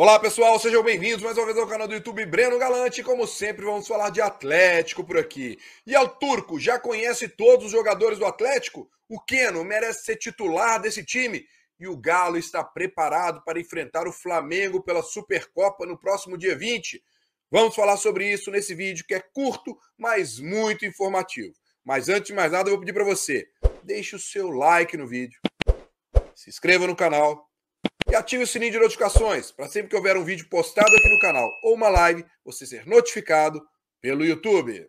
Olá pessoal, sejam bem-vindos mais uma vez ao canal do YouTube Breno Galante. Como sempre, vamos falar de Atlético por aqui. E ao Turco, já conhece todos os jogadores do Atlético? O Keno merece ser titular desse time. E o Galo está preparado para enfrentar o Flamengo pela Supercopa no próximo dia 20. Vamos falar sobre isso nesse vídeo que é curto, mas muito informativo. Mas antes de mais nada, eu vou pedir para você: deixe o seu like no vídeo, se inscreva no canal e ative o sininho de notificações para sempre que houver um vídeo postado aqui no canal ou uma live, você ser notificado pelo YouTube.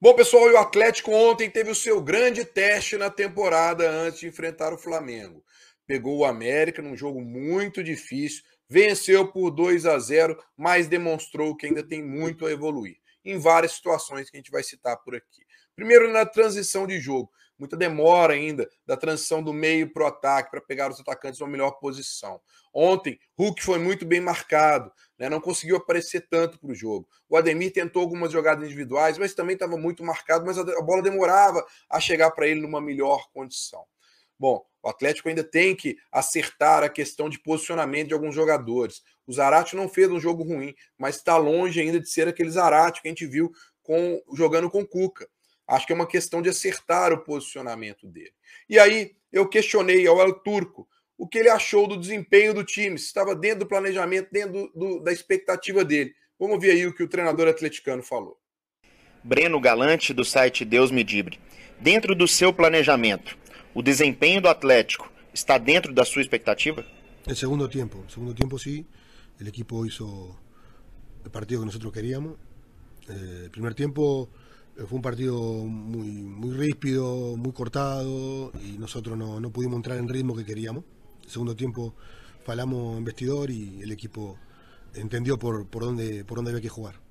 Bom, pessoal, o Atlético ontem teve o seu grande teste na temporada antes de enfrentar o Flamengo. Pegou o América num jogo muito difícil, venceu por 2 a 0, mas demonstrou que ainda tem muito a evoluir em várias situações que a gente vai citar por aqui. Primeiro, na transição de jogo. Muita demora ainda da transição do meio para o ataque para pegar os atacantes numa melhor posição. Ontem, Hulk foi muito bem marcado, né? não conseguiu aparecer tanto para o jogo. O Ademir tentou algumas jogadas individuais, mas também estava muito marcado, mas a bola demorava a chegar para ele numa melhor condição. Bom, o Atlético ainda tem que acertar a questão de posicionamento de alguns jogadores. O Zarate não fez um jogo ruim, mas está longe ainda de ser aquele Zarate que a gente viu com, jogando com Cuca. Acho que é uma questão de acertar o posicionamento dele. E aí eu questionei ao El Turco o que ele achou do desempenho do time, se estava dentro do planejamento, dentro do, do, da expectativa dele. Vamos ver aí o que o treinador atleticano falou. Breno Galante, do site Deus Me Dibre. Dentro do seu planejamento, o desempeño del Atlético está dentro de su expectativa? El segundo tiempo, segundo tiempo sí, el equipo hizo el partido que nosotros queríamos. Eh, el primer tiempo eh, fue un partido muy, muy ríspido, muy cortado y nosotros no, no pudimos entrar en ritmo que queríamos. El segundo tiempo falamos en vestidor y el equipo entendió por, por, dónde, por dónde había que jugar.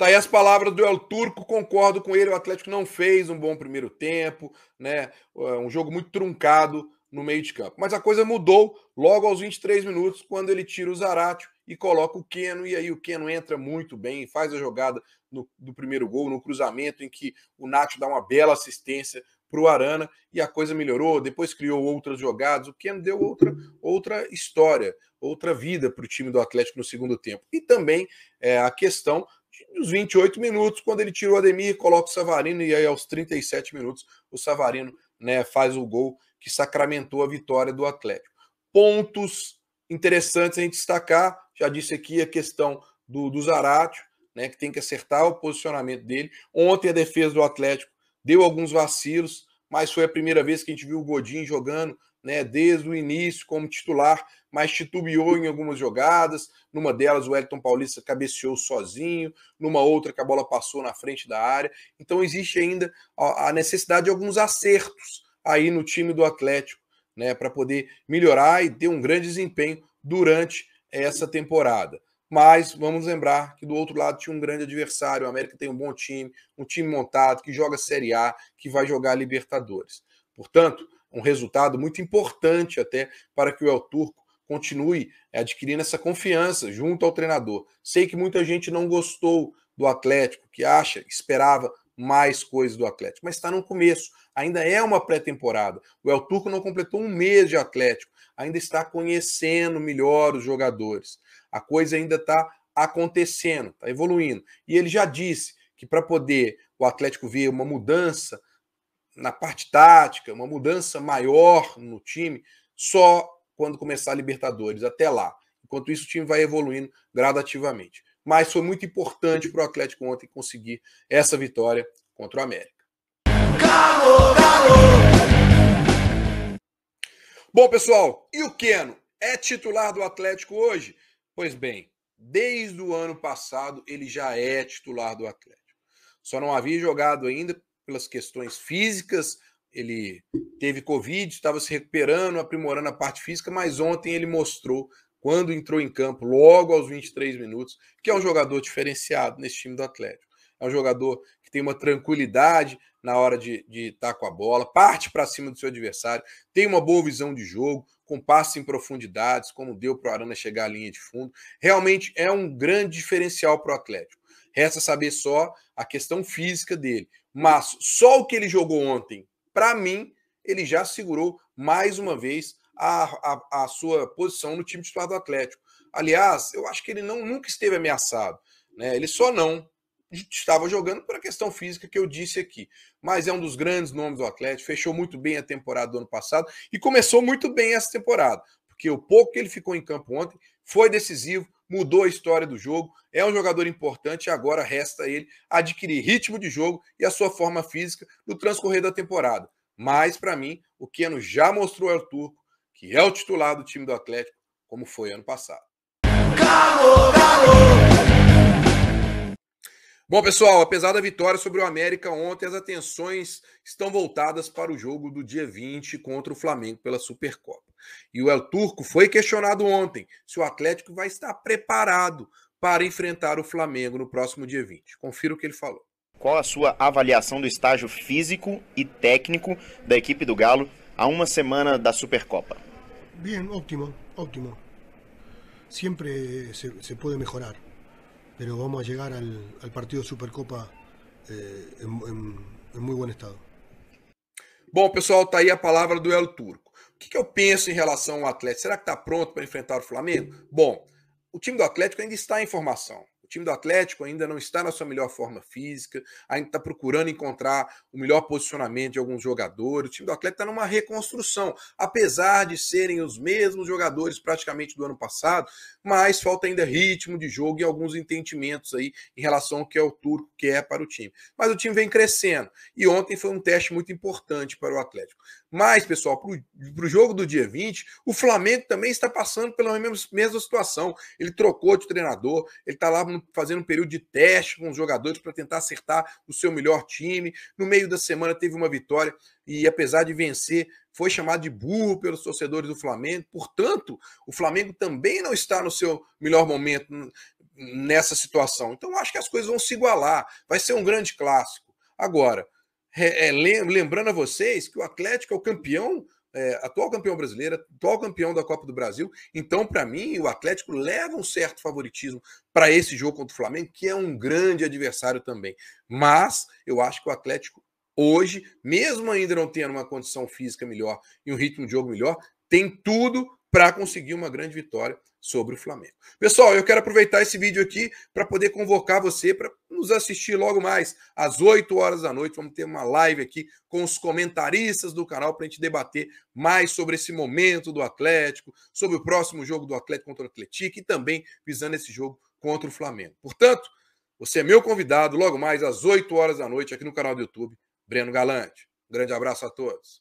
Tá aí as palavras do El Turco, concordo com ele. O Atlético não fez um bom primeiro tempo, né? É um jogo muito truncado no meio de campo. Mas a coisa mudou logo aos 23 minutos, quando ele tira o Zarate e coloca o Keno. E aí o Keno entra muito bem, faz a jogada no, do primeiro gol, no cruzamento, em que o Nacho dá uma bela assistência para o Arana e a coisa melhorou. Depois criou outras jogadas, o Keno deu outra, outra história, outra vida para o time do Atlético no segundo tempo. E também é, a questão e os 28 minutos, quando ele tira o Ademir, coloca o Savarino, e aí aos 37 minutos, o Savarino né, faz o gol que sacramentou a vitória do Atlético. Pontos interessantes a gente destacar, já disse aqui a questão do, do Zaratio, né, que tem que acertar o posicionamento dele. Ontem a defesa do Atlético deu alguns vacilos, mas foi a primeira vez que a gente viu o Godin jogando né, desde o início como titular mas titubeou em algumas jogadas. Numa delas, o Elton Paulista cabeceou sozinho, numa outra que a bola passou na frente da área. Então existe ainda a necessidade de alguns acertos aí no time do Atlético, né, para poder melhorar e ter um grande desempenho durante essa temporada. Mas vamos lembrar que do outro lado tinha um grande adversário. O América tem um bom time, um time montado que joga Série A, que vai jogar Libertadores. Portanto, um resultado muito importante até para que o El Turco continue é, adquirindo essa confiança junto ao treinador. Sei que muita gente não gostou do Atlético, que acha, esperava mais coisas do Atlético, mas está no começo. Ainda é uma pré-temporada. O El Turco não completou um mês de Atlético, ainda está conhecendo melhor os jogadores. A coisa ainda está acontecendo, está evoluindo. E ele já disse que para poder o Atlético ver uma mudança na parte tática, uma mudança maior no time, só quando começar a Libertadores. Até lá. Enquanto isso, o time vai evoluindo gradativamente. Mas foi muito importante para o Atlético ontem conseguir essa vitória contra o América. Bom, pessoal, e o Keno? É titular do Atlético hoje? Pois bem, desde o ano passado ele já é titular do Atlético. Só não havia jogado ainda pelas questões físicas ele teve Covid, estava se recuperando, aprimorando a parte física, mas ontem ele mostrou, quando entrou em campo, logo aos 23 minutos, que é um jogador diferenciado nesse time do Atlético. É um jogador que tem uma tranquilidade na hora de, de estar tá com a bola, parte para cima do seu adversário, tem uma boa visão de jogo, com passe em profundidades, como deu para o Arana chegar à linha de fundo. Realmente é um grande diferencial para o Atlético. Resta saber só a questão física dele. Mas só o que ele jogou ontem para mim, ele já segurou mais uma vez a, a, a, sua posição no time titular do Atlético. Aliás, eu acho que ele não nunca esteve ameaçado. Né? Ele só não estava jogando por a questão física que eu disse aqui. Mas é um dos grandes nomes do Atlético, fechou muito bem a temporada do ano passado e começou muito bem essa temporada, porque o pouco que ele ficou em campo ontem foi decisivo, mudou a história do jogo, é um jogador importante e agora resta ele adquirir ritmo de jogo e a sua forma física no transcorrer da temporada. Mas, para mim, o Keno já mostrou ao Turco que é o titular do time do Atlético, como foi ano passado. Bom, pessoal, apesar da vitória sobre o América ontem, as atenções estão voltadas para o jogo do dia 20 contra o Flamengo pela Supercopa. E o El Turco foi questionado ontem se o Atlético vai estar preparado para enfrentar o Flamengo no próximo dia 20. Confira o que ele falou. Qual a sua avaliação do estágio físico e técnico da equipe do Galo a uma semana da Supercopa? Bem, ótimo, ótimo. Sempre se, se pode melhorar, mas vamos chegar ao, ao partido Supercopa eh, em, em, em muito bom estado. Bom, pessoal, está aí a palavra do El Turco. O que, que eu penso em relação ao Atlético? Será que está pronto para enfrentar o Flamengo? Bom, o time do Atlético ainda está em formação. O time do Atlético ainda não está na sua melhor forma física, ainda está procurando encontrar o melhor posicionamento de alguns jogadores. O time do Atlético está numa reconstrução, apesar de serem os mesmos jogadores praticamente do ano passado, mas falta ainda ritmo de jogo e alguns entendimentos aí em relação ao que é o turco quer é para o time. Mas o time vem crescendo e ontem foi um teste muito importante para o Atlético. Mas, pessoal, para o jogo do dia 20, o Flamengo também está passando pela mesma, mesma situação. Ele trocou de treinador, ele está lá fazendo um período de teste com os jogadores para tentar acertar o seu melhor time. No meio da semana teve uma vitória e, apesar de vencer, foi chamado de burro pelos torcedores do Flamengo. Portanto, o Flamengo também não está no seu melhor momento nessa situação. Então, acho que as coisas vão se igualar. Vai ser um grande clássico. Agora, é, lembrando a vocês que o Atlético é o campeão, é, atual campeão brasileiro, atual campeão da Copa do Brasil. Então, para mim, o Atlético leva um certo favoritismo para esse jogo contra o Flamengo, que é um grande adversário também. Mas eu acho que o Atlético hoje, mesmo ainda não tendo uma condição física melhor e um ritmo de jogo melhor, tem tudo para conseguir uma grande vitória sobre o Flamengo. Pessoal, eu quero aproveitar esse vídeo aqui para poder convocar você para nos assistir logo mais às 8 horas da noite. Vamos ter uma live aqui com os comentaristas do canal para a gente debater mais sobre esse momento do Atlético, sobre o próximo jogo do Atlético contra o Atlético e também visando esse jogo contra o Flamengo. Portanto, você é meu convidado logo mais às 8 horas da noite aqui no canal do YouTube Breno Galante. Um grande abraço a todos.